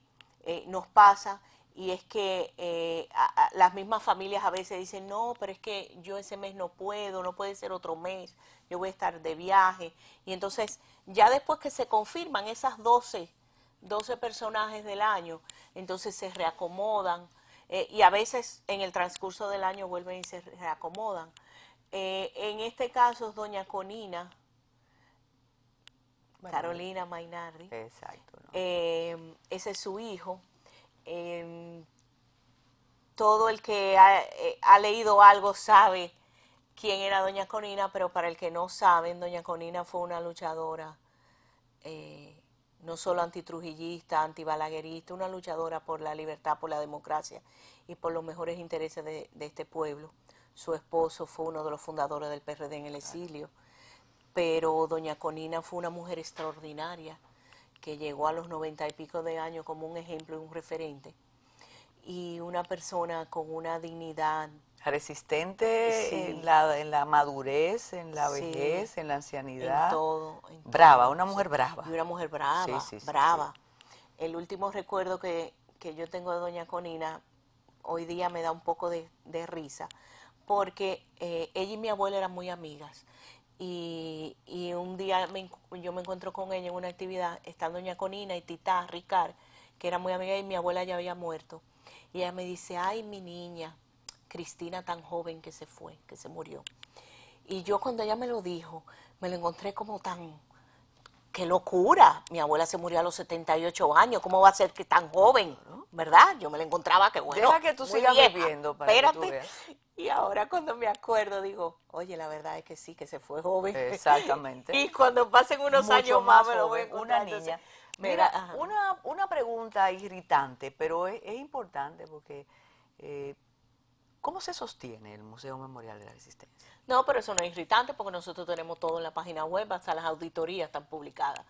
nos pasa y es que las mismas familias a veces dicen, no, pero es que yo ese mes no puedo, no puede ser otro mes, yo voy a estar de viaje. Y entonces, ya después que se confirman esas 12, 12 personajes del año, entonces se reacomodan eh, y a veces en el transcurso del año vuelven y se reacomodan. Eh, en este caso es doña Conina, Carolina Mainardi. Exacto. Em, ese es su hijo. Em, todo el que eh, ha, leído algo sabe quién era doña Conina, pero para el que no saben, doña Conina fue una luchadora no solo antitrujillista, antibalaguerista, una luchadora por la libertad, por la democracia y por los mejores intereses de, de este pueblo. Su esposo fue uno de los fundadores del PRD en el exilio, pero doña Conina fue una mujer extraordinaria que llegó a los noventa y pico de años como un ejemplo y un referente y una persona con una dignidad. Resistente en, la, madurez, en la vejez, en la ancianidad. En todo. brava, una mujer brava. una mujer brava, brava. El último recuerdo que, que, yo tengo de doña Conina, hoy día me da un poco de, risa, porque eh, ella y mi abuela eran muy amigas. Y, y un día yo me encuentro con ella en una actividad, están doña Conina y Tita Ricard, que era muy amiga y mi abuela ya había muerto. Y ella me dice, ay, mi niña, Cristina tan joven que se fue, que se murió. Y yo cuando ella me lo dijo, me lo encontré como tan, qué locura. Mi abuela se murió a los 78 años, ¿cómo va a ser que tan joven? ¿Verdad? Yo me la encontraba que bueno. Deja que tú sigas viviendo para espérate. Que veas. Y ahora cuando me acuerdo digo, oye, la verdad es que sí, que se fue joven. Exactamente. y cuando pasen unos años más, me lo ven Una niña. Mira, una, una, pregunta irritante, pero es, importante porque eh, ¿cómo se sostiene el Museo Memorial de la Resistencia? No, pero eso no es irritante porque nosotros tenemos todo en la página web, hasta las auditorías están publicadas.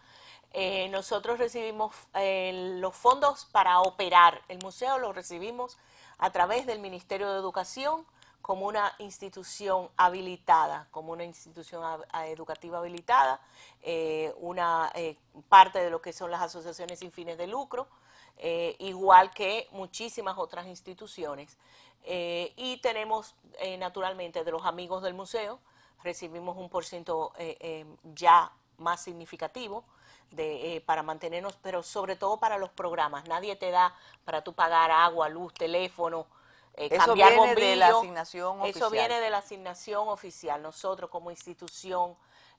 Eh, nosotros recibimos eh, los fondos para operar el museo, los recibimos a través del Ministerio de Educación como una institución habilitada, como una institución educativa habilitada, eh, una eh, parte de lo que son las asociaciones sin fines de lucro, eh, igual que muchísimas otras instituciones. y tenemos, naturalmente, de los amigos del museo, recibimos un por ciento ya más significativo, para mantenernos, pero sobre todo para los programas. Nadie te da para tú pagar agua, luz, teléfono, eh, eso viene de la asignación oficial. Eso viene de la asignación oficial. Nosotros como institución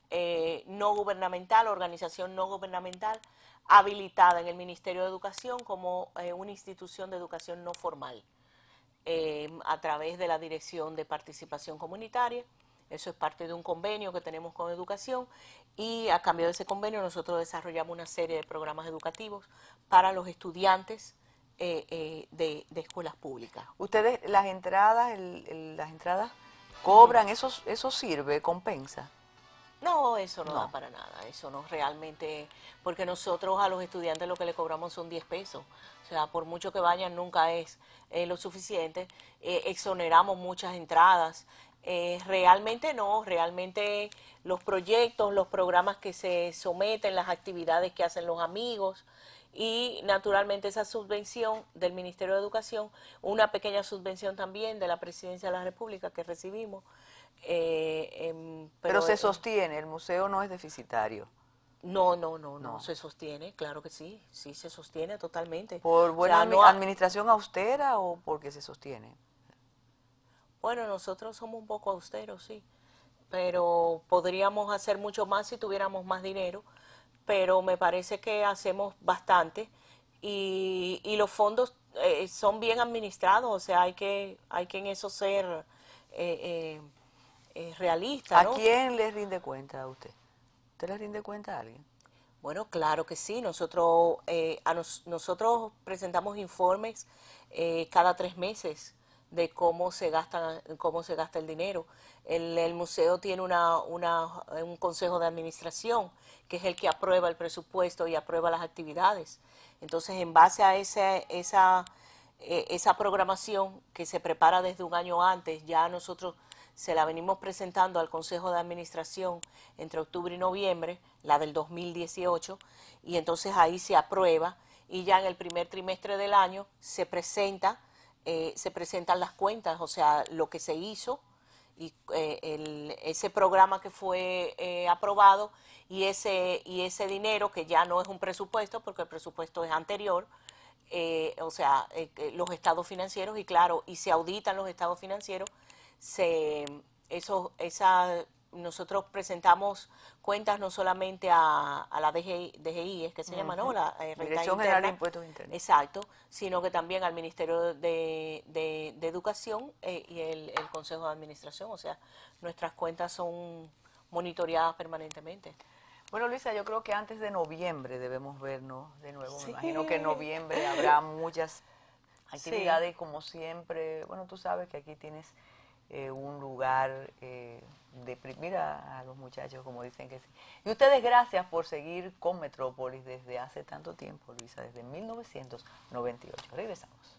eh, no gubernamental, organización no gubernamental, habilitada en el Ministerio de Educación como eh, una institución de educación no formal, a través de la Dirección de Participación Comunitaria. Eso es parte de un convenio que tenemos con educación y a cambio de ese convenio nosotros desarrollamos una serie de programas educativos para los estudiantes eh, eh, de, escuelas públicas. Ustedes, las entradas, las entradas cobran, eso, eso sirve, compensa. No, eso no, da para nada, eso no realmente, porque nosotros a los estudiantes lo que le cobramos son 10 pesos, o sea, por mucho que vayan nunca es eh, lo suficiente, exoneramos muchas entradas, realmente no, realmente los proyectos, los programas que se someten, las actividades que hacen los amigos, y naturalmente esa subvención del Ministerio de Educación, una pequeña subvención también de la Presidencia de la República que recibimos. Eh, pero, se sostiene, el museo no es deficitario. No, no, no, no, se sostiene, claro que sí, sí se sostiene totalmente. ¿Por buena administración austera o porque se sostiene? Bueno, nosotros somos un poco austeros, sí, pero podríamos hacer mucho más si tuviéramos más dinero pero me parece que hacemos bastante y, los fondos eh, son bien administrados, o sea, hay que, hay que en eso ser eh, eh, eh realista. ¿A quién le rinde cuenta a usted? ¿Usted le rinde cuenta a alguien? Bueno, claro que sí. Nosotros, a nosotros presentamos informes cada tres meses de cómo se gasta cómo se gasta el dinero. El, museo tiene un consejo de administración que es el que aprueba el presupuesto y aprueba las actividades. Entonces, en base a esa, esa, esa programación que se prepara desde un año antes, ya nosotros se la venimos presentando al Consejo de Administración entre octubre y noviembre, la del 2018, y entonces ahí se aprueba y ya en el primer trimestre del año se presenta eh, se presentan las cuentas, o sea, lo que se hizo y eh, ese programa que fue eh, aprobado y ese, y ese dinero que ya no es un presupuesto porque el presupuesto es anterior, o sea, los estados financieros y claro, y se auditan los estados financieros, se, eso, esa, nosotros presentamos cuentas no solamente a, la DGI, es que se llama, ¿no? La eh, Dirección General de Impuestos Internos. Exacto, sino que también al Ministerio de, de, Educación eh, y el, Consejo de Administración, o sea, nuestras cuentas son monitoreadas permanentemente. Bueno, Luisa, yo creo que antes de noviembre debemos vernos de nuevo. Me imagino que en noviembre habrá muchas actividades, como siempre. Bueno, tú sabes que aquí tienes eh, un lugar eh, de a los muchachos, como dicen que sí. Y ustedes, gracias por seguir con Metrópolis desde hace tanto tiempo, Luisa, desde 1998. Regresamos.